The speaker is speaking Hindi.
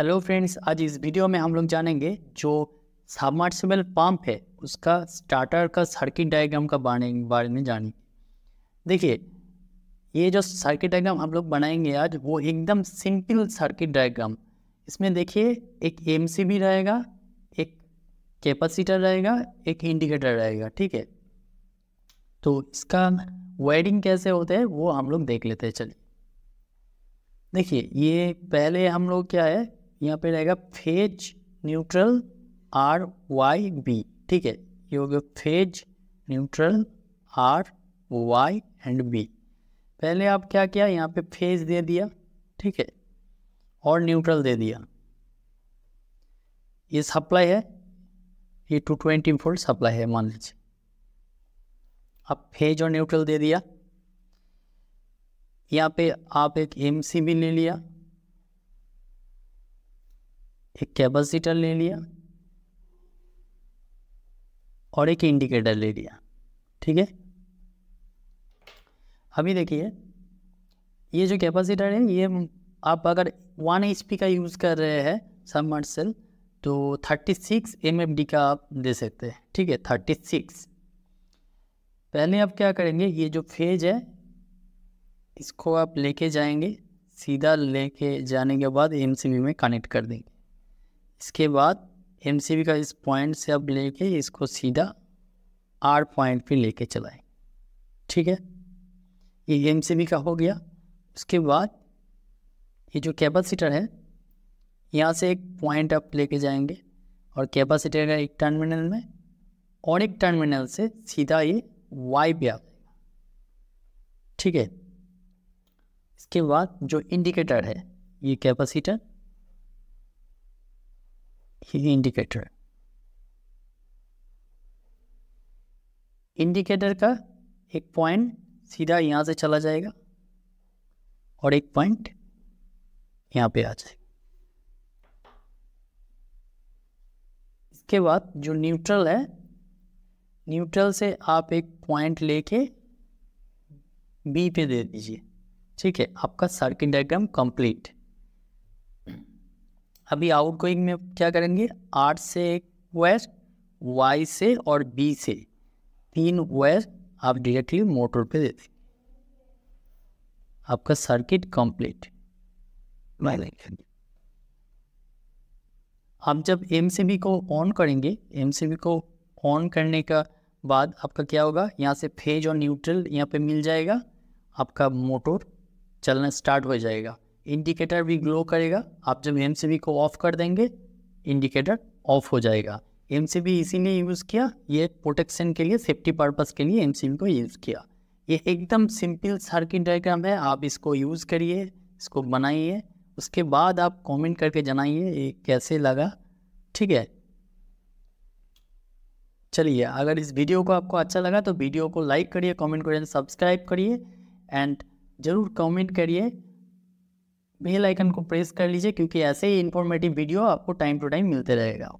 हेलो फ्रेंड्स आज इस वीडियो में हम लोग जानेंगे जो सबमर्सिबल पंप है उसका स्टार्टर का सर्किट डायग्राम का बारे बारे में जानेंगे देखिए ये जो सर्किट डायग्राम हम लोग बनाएंगे आज वो एकदम सिंपल सर्किट डायग्राम इसमें देखिए एक एम रहेगा एक कैपेसिटर रहेगा एक इंडिकेटर रहेगा ठीक है तो इसका वायरिंग कैसे होता है वो हम लोग देख लेते हैं चलिए देखिए ये पहले हम लोग क्या है यहाँ पे रहेगा phase neutral R Y B ठीक है ये हो गया phase neutral R Y and B पहले आप क्या किया यहाँ पे फेज दे दिया ठीक है और न्यूट्रल दे दिया ये सप्लाई है ये टू ट्वेंटी फोल्ड सप्लाई है मान लीजिए आप फेज और न्यूट्रल दे दिया यहाँ पे आप एक एम सी भी ले लिया एक कैपेसिटर ले लिया और एक इंडिकेटर ले लिया ठीक है अभी देखिए ये जो कैपेसिटर है ये आप अगर वन एच का यूज़ कर रहे हैं सबमर्सल तो 36 सिक्स का आप दे सकते हैं ठीक है 36 पहले आप क्या करेंगे ये जो फेज है इसको आप लेके जाएंगे सीधा लेके जाने के बाद एम में कनेक्ट कर देंगे इसके बाद एम का इस पॉइंट से अब लेके इसको सीधा आर पॉइंट पे लेके चलाएं ठीक है ये एम का हो गया उसके बाद ये जो कैपेसिटर है यहाँ से एक पॉइंट अप लेके जाएंगे और कैपेसिटर का एक टर्मिनल में और एक टर्मिनल से सीधा ये वाई पे आ जाएगा ठीक है इसके बाद जो इंडिकेटर है ये कैपेसिटर इंडिकेटर इंडिकेटर का एक पॉइंट सीधा यहाँ से चला जाएगा और एक पॉइंट यहाँ पे आ जाएगा इसके बाद जो न्यूट्रल है न्यूट्रल से आप एक पॉइंट लेके बी पे दे दीजिए ठीक है आपका सर्किट डायग्राम कंप्लीट अभी आउट गोइंग में क्या करेंगे आठ से एक वेस्ट वाई से और बी से तीन वेस्ट आप डायरेक्टली मोटर पे दे देंगे आपका सर्किट कंप्लीट हम जब एम से बी को ऑन करेंगे एम से बी को ऑन करने का बाद आपका क्या होगा यहाँ से फेज और न्यूट्रल यहाँ पे मिल जाएगा आपका मोटर चलना स्टार्ट हो जाएगा इंडिकेटर भी ग्लो करेगा आप जब एम को ऑफ कर देंगे इंडिकेटर ऑफ हो जाएगा एम इसीलिए यूज़ किया ये प्रोटेक्शन के लिए सेफ्टी पर्पज़ के लिए एम को यूज़ किया ये एकदम सिंपल सर्किट डायग्राम है आप इसको यूज़ करिए इसको बनाइए उसके बाद आप कमेंट करके जनाइए ये कैसे लगा ठीक है चलिए अगर इस वीडियो को आपको अच्छा लगा तो वीडियो को लाइक करिए कमेंट करिए सब्सक्राइब करिए एंड ज़रूर कमेंट करिए बेल आइकन को प्रेस कर लीजिए क्योंकि ऐसे ही इन्फॉर्मेटिव वीडियो आपको टाइम टू टाइम मिलते रहेगा